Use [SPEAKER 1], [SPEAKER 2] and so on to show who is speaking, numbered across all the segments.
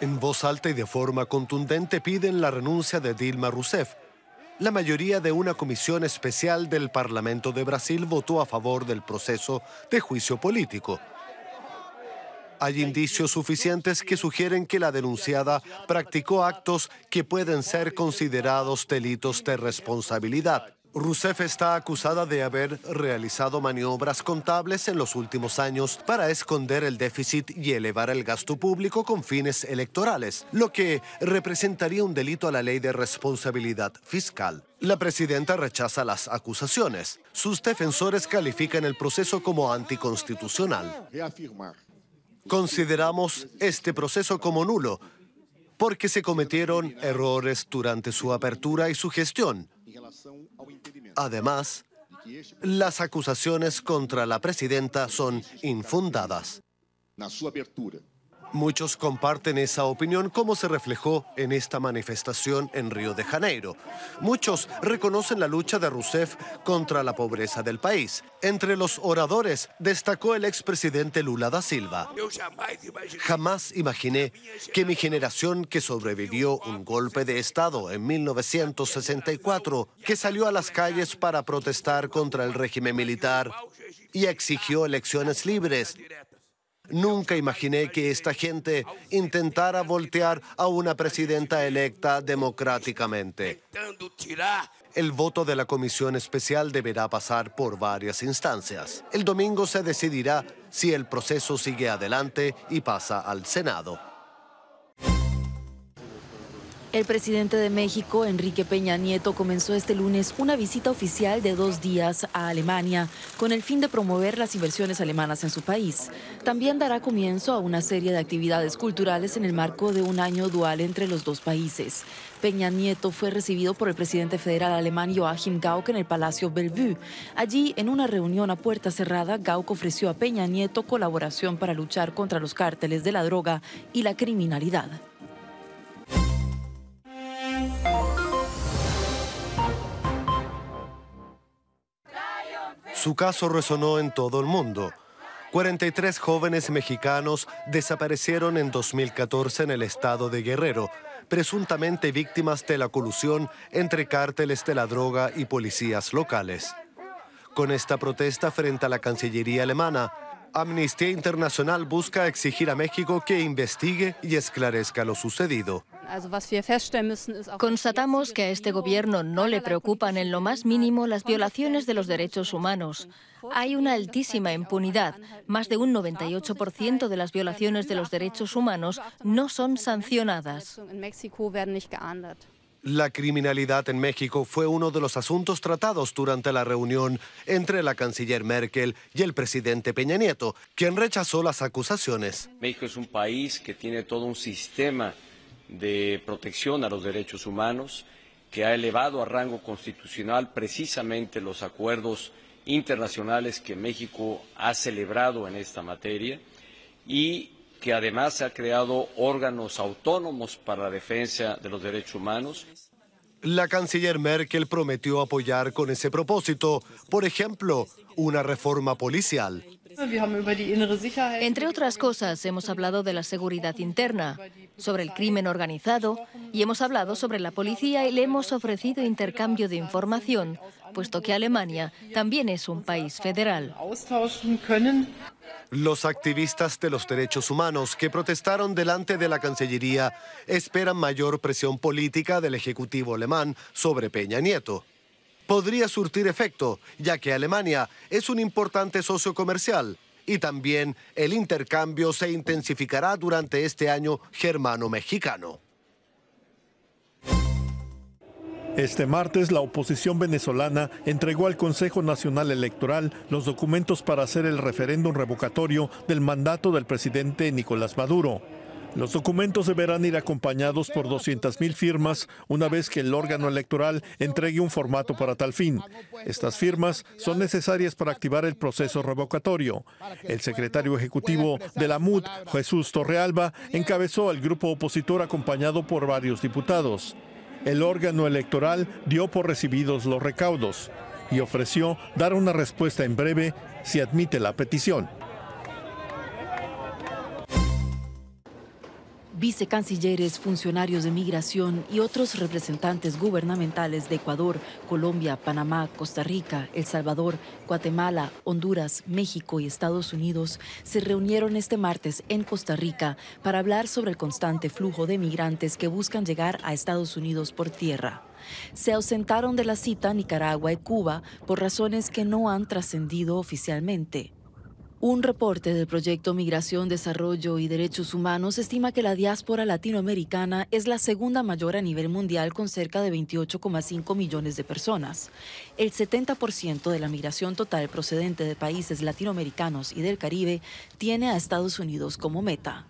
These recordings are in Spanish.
[SPEAKER 1] En voz alta y de forma contundente piden la renuncia de Dilma Rousseff. La mayoría de una comisión especial del Parlamento de Brasil votó a favor del proceso de juicio político. Hay indicios suficientes que sugieren que la denunciada practicó actos que pueden ser considerados delitos de responsabilidad. Rousseff está acusada de haber realizado maniobras contables en los últimos años para esconder el déficit y elevar el gasto público con fines electorales, lo que representaría un delito a la ley de responsabilidad fiscal. La presidenta rechaza las acusaciones. Sus defensores califican el proceso como anticonstitucional. Consideramos este proceso como nulo porque se cometieron errores durante su apertura y su gestión Además, las acusaciones contra la presidenta son infundadas. Muchos comparten esa opinión como se reflejó en esta manifestación en Río de Janeiro. Muchos reconocen la lucha de Rousseff contra la pobreza del país. Entre los oradores destacó el expresidente Lula da Silva. Jamás imaginé que mi generación que sobrevivió un golpe de Estado en 1964, que salió a las calles para protestar contra el régimen militar y exigió elecciones libres, Nunca imaginé que esta gente intentara voltear a una presidenta electa democráticamente. El voto de la comisión especial deberá pasar por varias instancias. El domingo se decidirá si el proceso sigue adelante y pasa al Senado.
[SPEAKER 2] El presidente de México, Enrique Peña Nieto, comenzó este lunes una visita oficial de dos días a Alemania con el fin de promover las inversiones alemanas en su país. También dará comienzo a una serie de actividades culturales en el marco de un año dual entre los dos países. Peña Nieto fue recibido por el presidente federal alemán Joachim Gauck en el Palacio Bellevue. Allí, en una reunión a puerta cerrada, Gauck ofreció a Peña Nieto colaboración para luchar contra los cárteles de la droga y la criminalidad.
[SPEAKER 1] Su caso resonó en todo el mundo. 43 jóvenes mexicanos desaparecieron en 2014 en el estado de Guerrero, presuntamente víctimas de la colusión entre cárteles de la droga y policías locales. Con esta protesta frente a la Cancillería alemana, Amnistía Internacional busca exigir a México que investigue y esclarezca lo sucedido.
[SPEAKER 3] Constatamos que a este gobierno no le preocupan en lo más mínimo las violaciones de los derechos humanos. Hay una altísima impunidad. Más de un 98% de las violaciones de los derechos humanos no son sancionadas.
[SPEAKER 1] La criminalidad en México fue uno de los asuntos tratados durante la reunión entre la canciller Merkel y el presidente Peña Nieto, quien
[SPEAKER 4] rechazó las acusaciones. México es un país que tiene todo un sistema de protección a los derechos humanos, que ha elevado a rango constitucional precisamente los acuerdos internacionales que México ha celebrado en esta materia y que además se ha creado órganos autónomos para la defensa de los derechos humanos.
[SPEAKER 1] La canciller Merkel prometió apoyar con ese propósito, por ejemplo, una reforma policial.
[SPEAKER 3] Entre otras cosas, hemos hablado de la seguridad interna, sobre el crimen organizado y hemos hablado sobre la policía y le hemos ofrecido intercambio de información, puesto que Alemania también es un país federal.
[SPEAKER 1] Los activistas de los derechos humanos que protestaron delante de la Cancillería esperan mayor presión política del Ejecutivo alemán sobre Peña Nieto. Podría surtir efecto, ya que Alemania es un importante socio comercial y también el intercambio se intensificará durante este año germano-mexicano.
[SPEAKER 4] Este martes, la oposición venezolana entregó al Consejo Nacional Electoral los documentos para hacer el referéndum revocatorio del mandato del presidente Nicolás Maduro. Los documentos deberán ir acompañados por 200.000 firmas una vez que el órgano electoral entregue un formato para tal fin. Estas firmas son necesarias para activar el proceso revocatorio. El secretario ejecutivo de la MUD, Jesús Torrealba, encabezó al grupo opositor acompañado por varios diputados el órgano electoral dio por recibidos los recaudos y ofreció dar una respuesta en breve si admite la petición.
[SPEAKER 2] Vicecancilleres, funcionarios de migración y otros representantes gubernamentales de Ecuador, Colombia, Panamá, Costa Rica, El Salvador, Guatemala, Honduras, México y Estados Unidos se reunieron este martes en Costa Rica para hablar sobre el constante flujo de migrantes que buscan llegar a Estados Unidos por tierra. Se ausentaron de la cita Nicaragua y Cuba por razones que no han trascendido oficialmente. Un reporte del proyecto Migración, Desarrollo y Derechos Humanos estima que la diáspora latinoamericana es la segunda mayor a nivel mundial con cerca de 28,5 millones de personas. El 70% de la migración total procedente de países latinoamericanos y del Caribe tiene a Estados Unidos como meta.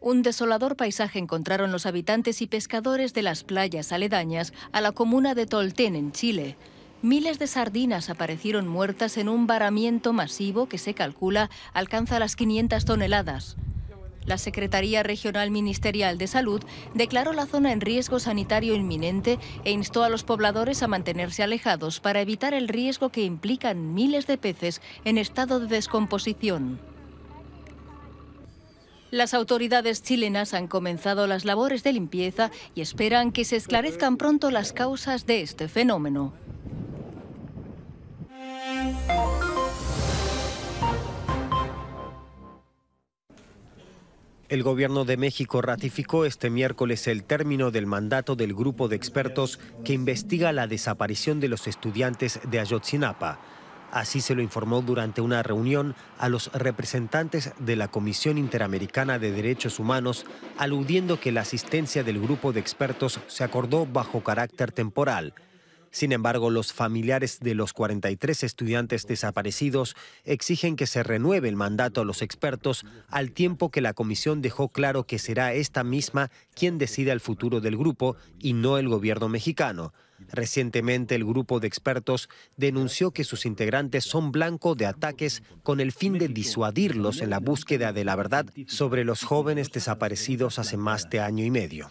[SPEAKER 3] Un desolador paisaje encontraron los habitantes y pescadores de las playas aledañas a la comuna de Tolten en Chile. Miles de sardinas aparecieron muertas en un varamiento masivo que se calcula alcanza las 500 toneladas. La Secretaría Regional Ministerial de Salud declaró la zona en riesgo sanitario inminente e instó a los pobladores a mantenerse alejados para evitar el riesgo que implican miles de peces en estado de descomposición. Las autoridades chilenas han comenzado las labores de limpieza y esperan que se esclarezcan pronto las causas de este fenómeno.
[SPEAKER 5] El gobierno de México ratificó este miércoles el término del mandato del grupo de expertos que investiga la desaparición de los estudiantes de Ayotzinapa. Así se lo informó durante una reunión a los representantes de la Comisión Interamericana de Derechos Humanos, aludiendo que la asistencia del grupo de expertos se acordó bajo carácter temporal sin embargo, los familiares de los 43 estudiantes desaparecidos exigen que se renueve el mandato a los expertos al tiempo que la comisión dejó claro que será esta misma quien decida el futuro del grupo y no el gobierno mexicano. Recientemente el grupo de expertos denunció que sus integrantes son blanco de ataques con el fin de disuadirlos en la búsqueda de la verdad sobre los jóvenes desaparecidos hace más de año y medio.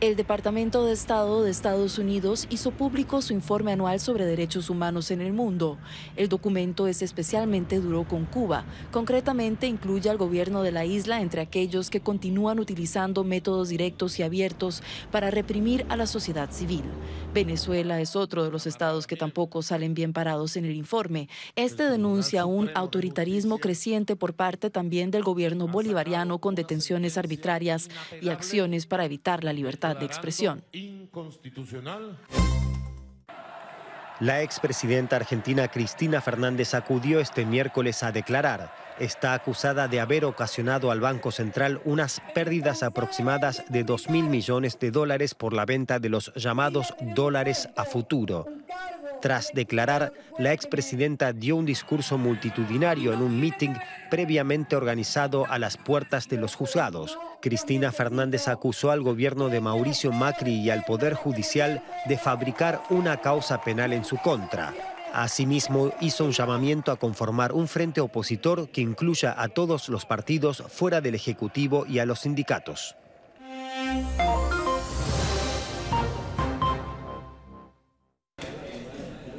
[SPEAKER 2] El Departamento de Estado de Estados Unidos hizo público su informe anual sobre derechos humanos en el mundo. El documento es especialmente duro con Cuba. Concretamente incluye al gobierno de la isla entre aquellos que continúan utilizando métodos directos y abiertos para reprimir a la sociedad civil. Venezuela es otro de los estados que tampoco salen bien parados en el informe. Este denuncia un autoritarismo creciente por parte también del gobierno bolivariano con detenciones arbitrarias y acciones para evitar la libertad
[SPEAKER 5] de expresión.
[SPEAKER 4] Inconstitucional.
[SPEAKER 5] La expresidenta argentina Cristina Fernández acudió este miércoles a declarar. Está acusada de haber ocasionado al Banco Central unas pérdidas aproximadas de mil millones de dólares por la venta de los llamados dólares a futuro, tras declarar, la expresidenta dio un discurso multitudinario en un meeting previamente organizado a las puertas de los juzgados. Cristina Fernández acusó al gobierno de Mauricio Macri y al Poder Judicial de fabricar una causa penal en su contra. Asimismo, hizo un llamamiento a conformar un frente opositor que incluya a todos los partidos fuera del Ejecutivo y a los sindicatos.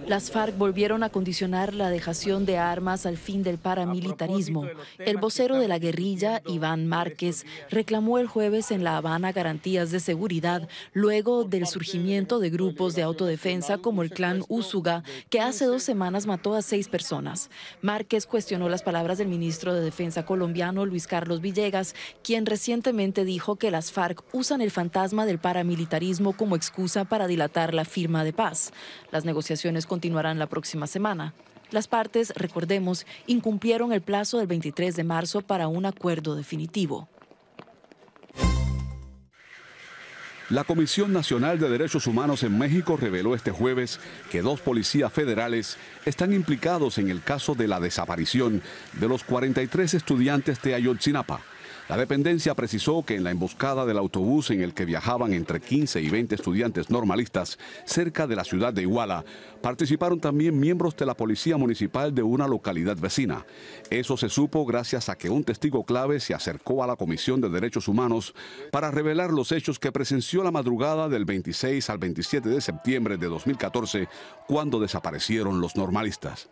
[SPEAKER 2] Las FARC volvieron a condicionar la dejación de armas al fin del paramilitarismo. El vocero de la guerrilla, Iván Márquez, reclamó el jueves en La Habana garantías de seguridad luego del surgimiento de grupos de autodefensa como el clan Usuga, que hace dos semanas mató a seis personas. Márquez cuestionó las palabras del ministro de Defensa colombiano, Luis Carlos Villegas, quien recientemente dijo que las FARC usan el fantasma del paramilitarismo como excusa para dilatar la firma de paz. Las negociaciones continuarán la próxima semana. Las partes, recordemos, incumplieron el plazo del 23 de marzo para un acuerdo definitivo.
[SPEAKER 4] La Comisión Nacional de Derechos Humanos en México reveló este jueves que dos policías federales están implicados en el caso de la desaparición de los 43 estudiantes de Ayotzinapa. La dependencia precisó que en la emboscada del autobús en el que viajaban entre 15 y 20 estudiantes normalistas cerca de la ciudad de Iguala, participaron también miembros de la policía municipal de una localidad vecina. Eso se supo gracias a que un testigo clave se acercó a la Comisión de Derechos Humanos para revelar los hechos que presenció la madrugada del 26 al 27 de septiembre de 2014 cuando desaparecieron los normalistas.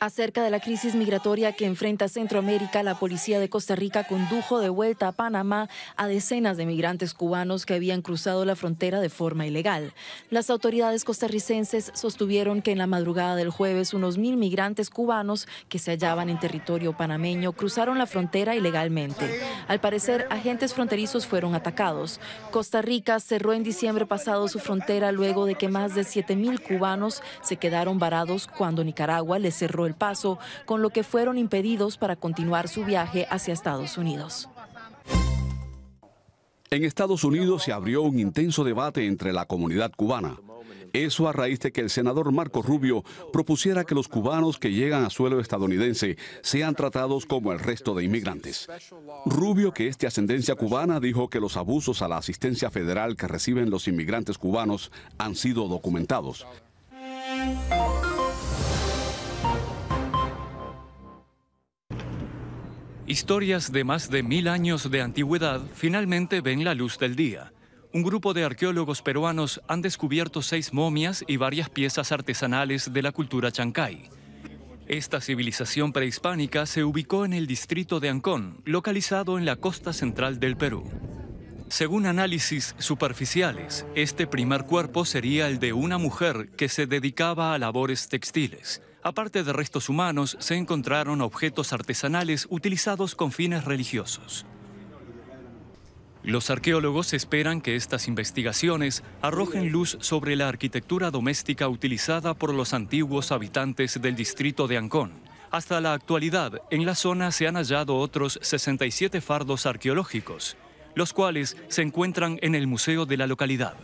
[SPEAKER 2] Acerca de la crisis migratoria que enfrenta Centroamérica, la policía de Costa Rica condujo de vuelta a Panamá a decenas de migrantes cubanos que habían cruzado la frontera de forma ilegal. Las autoridades costarricenses sostuvieron que en la madrugada del jueves unos mil migrantes cubanos que se hallaban en territorio panameño cruzaron la frontera ilegalmente. Al parecer, agentes fronterizos fueron atacados. Costa Rica cerró en diciembre pasado su frontera luego de que más de 7 mil cubanos se quedaron varados cuando Nicaragua les cerró el Paso, con lo que fueron impedidos para continuar su viaje hacia Estados Unidos.
[SPEAKER 4] En Estados Unidos se abrió un intenso debate entre la comunidad cubana. Eso a raíz de que el senador Marco Rubio propusiera que los cubanos que llegan a suelo estadounidense sean tratados como el resto de inmigrantes. Rubio, que es de ascendencia cubana, dijo que los abusos a la asistencia federal que reciben los inmigrantes cubanos han sido documentados. Historias de más de mil años de antigüedad finalmente ven la luz del día. Un grupo de arqueólogos peruanos han descubierto seis momias y varias piezas artesanales de la cultura chancay. Esta civilización prehispánica se ubicó en el distrito de Ancón, localizado en la costa central del Perú. Según análisis superficiales, este primer cuerpo sería el de una mujer que se dedicaba a labores textiles. Aparte de restos humanos, se encontraron objetos artesanales utilizados con fines religiosos. Los arqueólogos esperan que estas investigaciones arrojen luz sobre la arquitectura doméstica utilizada por los antiguos habitantes del distrito de Ancón. Hasta la actualidad, en la zona se han hallado otros 67 fardos arqueológicos, los cuales se encuentran en el museo de la localidad.